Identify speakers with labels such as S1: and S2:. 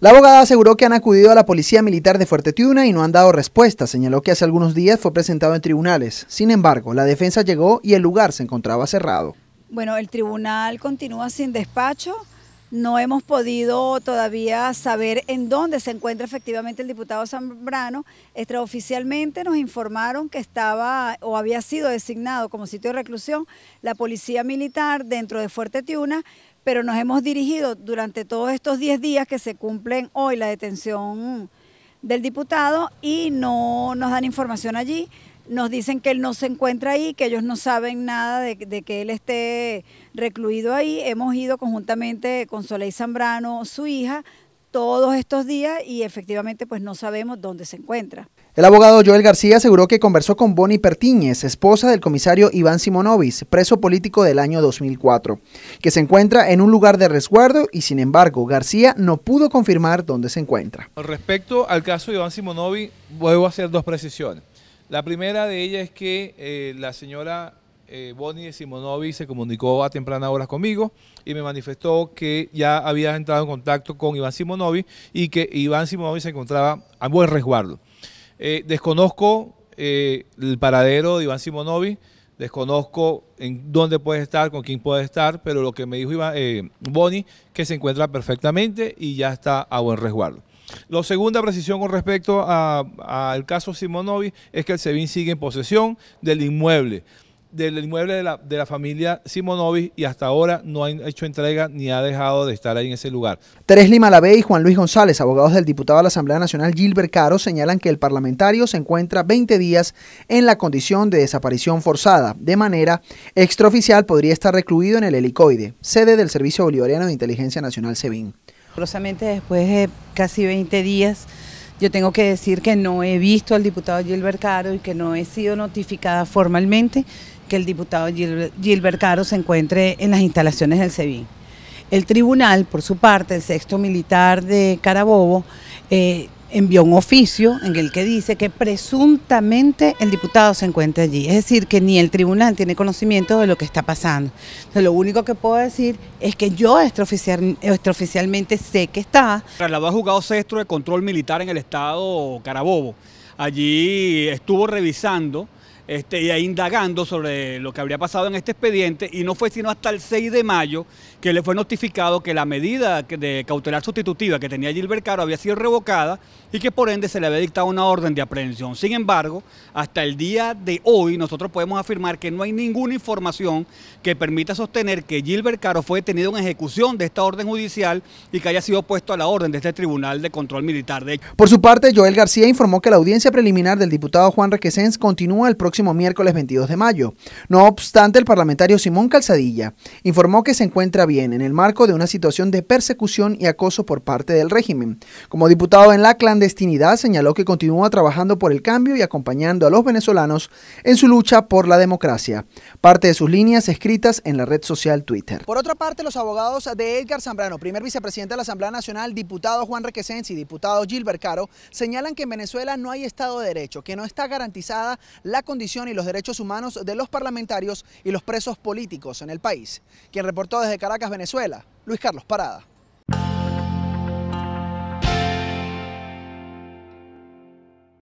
S1: La abogada aseguró que han acudido a la policía militar de Fuerte Tiuna y no han dado respuesta. Señaló que hace algunos días fue presentado en tribunales. Sin embargo, la defensa llegó y el lugar se encontraba cerrado.
S2: Bueno, el tribunal continúa sin despacho. No hemos podido todavía saber en dónde se encuentra efectivamente el diputado Zambrano. Extraoficialmente nos informaron que estaba o había sido designado como sitio de reclusión la policía militar dentro de Fuerte Tiuna, pero nos hemos dirigido durante todos estos 10 días que se cumplen hoy la detención del diputado y no nos dan información allí. Nos dicen que él no se encuentra ahí, que ellos no saben nada de, que él esté recluido ahí. Hemos ido conjuntamente con Soleil Zambrano, su hija, todos estos días y efectivamente pues no sabemos dónde se encuentra.
S1: El abogado Joel García aseguró que conversó con Bonnie Pertíñez, esposa del comisario Iván Simonovis, preso político del año 2004, que se encuentra en un lugar de resguardo y sin embargo García no pudo confirmar dónde se encuentra.
S3: Respecto al caso de Iván Simonovis, vuelvo a hacer dos precisiones. La primera de ellas es que eh, la señora eh, Bonnie Simonovi se comunicó a tempranas horas conmigo y me manifestó que ya había entrado en contacto con Iván Simonovi y que Iván Simonovi se encontraba a buen resguardo. Eh, desconozco eh, el paradero de Iván Simonovi, desconozco en dónde puede estar, con quién puede estar, pero lo que me dijo Iván, eh, Bonnie, que se encuentra perfectamente y ya está a buen resguardo. La segunda precisión con respecto al caso Simonovi es que el SEBIN sigue en posesión del inmueble del inmueble de la, familia Simonovic y hasta ahora no han hecho entrega ni ha dejado de estar ahí en ese lugar.
S1: Tres Lima y Juan Luis González, abogados del diputado de la Asamblea Nacional Gilbert Caro, señalan que el parlamentario se encuentra 20 días en la condición de desaparición forzada. De manera extraoficial podría estar recluido en el helicoide, sede del Servicio Bolivariano de Inteligencia Nacional SEBIN.
S4: después de casi 20 días, yo tengo que decir que no he visto al diputado Gilbert Caro y que no he sido notificada formalmente que el diputado Gilbert, Caro se encuentre en las instalaciones del SEBIN. El tribunal, por su parte, el sexto militar de Carabobo, eh, envió un oficio en el que dice que presuntamente el diputado se encuentra allí. Es decir, que ni el tribunal tiene conocimiento de lo que está pasando. lo único que puedo decir es que yo extraoficialmente sé que está.
S5: Trasladó a sexto de control militar en el estado Carabobo. Allí estuvo revisando este, y indagando sobre lo que habría pasado en este expediente y no fue sino hasta el 6 de mayo que le fue notificado que la medida de cautelar sustitutiva que tenía Gilbert Caro había sido revocada y que por ende se le había dictado una orden de aprehensión. Sin embargo, hasta el día de hoy nosotros podemos afirmar que no hay ninguna información que permita sostener que Gilbert Caro fue detenido en ejecución de esta orden judicial y que haya sido puesto a la orden de este Tribunal de Control Militar. De...
S1: Por su parte, Joel García informó que la audiencia preliminar del diputado Juan Requesens continúa el próximo miércoles 22 de mayo. No obstante, el parlamentario Simón Calzadilla informó que se encuentra bien en el marco de una situación de persecución y acoso por parte del régimen. Como diputado en la clandestinidad, señaló que continúa trabajando por el cambio y acompañando a los venezolanos en su lucha por la democracia. Parte de sus líneas escritas en la red social Twitter. Por otra parte, los abogados de Edgar Zambrano, primer vicepresidente de la Asamblea Nacional, diputado Juan Requesens y diputado Gilbert Caro, señalan que en Venezuela no hay Estado de Derecho, que no está garantizada la condición y los Derechos Humanos de los Parlamentarios y los Presos Políticos en el país. Quien reportó desde Caracas, Venezuela, Luis Carlos Parada.